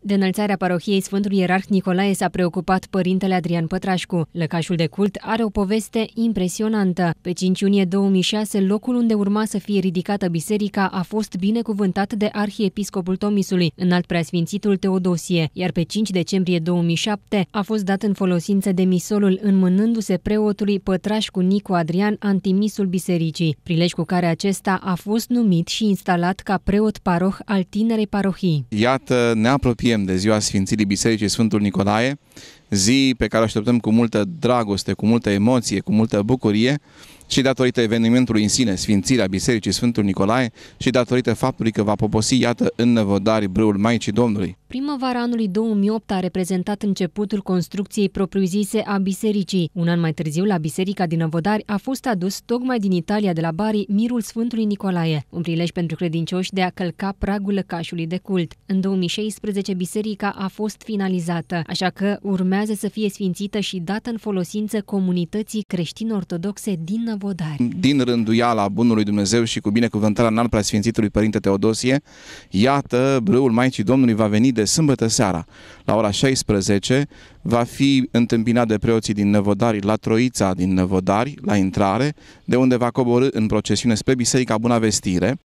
De înălțarea parohiei Sfântului Ierarh Nicolae s-a preocupat părintele Adrian Pătrașcu. Lăcașul de cult are o poveste impresionantă. Pe 5 iunie 2006, locul unde urma să fie ridicată biserica a fost binecuvântat de arhiepiscopul Tomisului, înalt preasfințitul Teodosie, iar pe 5 decembrie 2007 a fost dat în folosință de misolul înmânându-se preotului Pătrașcu Nicu Adrian, antimisul bisericii, prilej cu care acesta a fost numit și instalat ca preot paroh al tinerei parohii. Iată, ne apropie știem de ziua Sfințirii Bisericii Sfântul Nicolae, zi pe care o așteptăm cu multă dragoste, cu multă emoție, cu multă bucurie și datorită evenimentului în sine, Sfințirea Bisericii Sfântul Nicolae și datorită faptului că va poposi, iată, în Năvodari brâul Maicii Domnului. Primăvara anului 2008 a reprezentat începutul construcției propriu-zise a bisericii. Un an mai târziu, la biserica din Năvodari, a fost adus tocmai din Italia de la Bari mirul Sfântului Nicolae, un prilej pentru credincioși de a călca pragul lăcașului de cult. În 2016, biserica a fost finalizată, așa că urmează urmează să fie sfințită și dată în folosință comunității creștin-ortodoxe din Năvodari. Din rânduiala Bunului Dumnezeu și cu binecuvântarea înalt Sfințitului Părinte Teodosie, iată, brâul Maicii Domnului va veni de sâmbătă seara, la ora 16, va fi întâmpinat de preoții din Năvodari la Troița din Năvodari, la intrare, de unde va coborâ în procesiune spre Biserica Buna Vestire,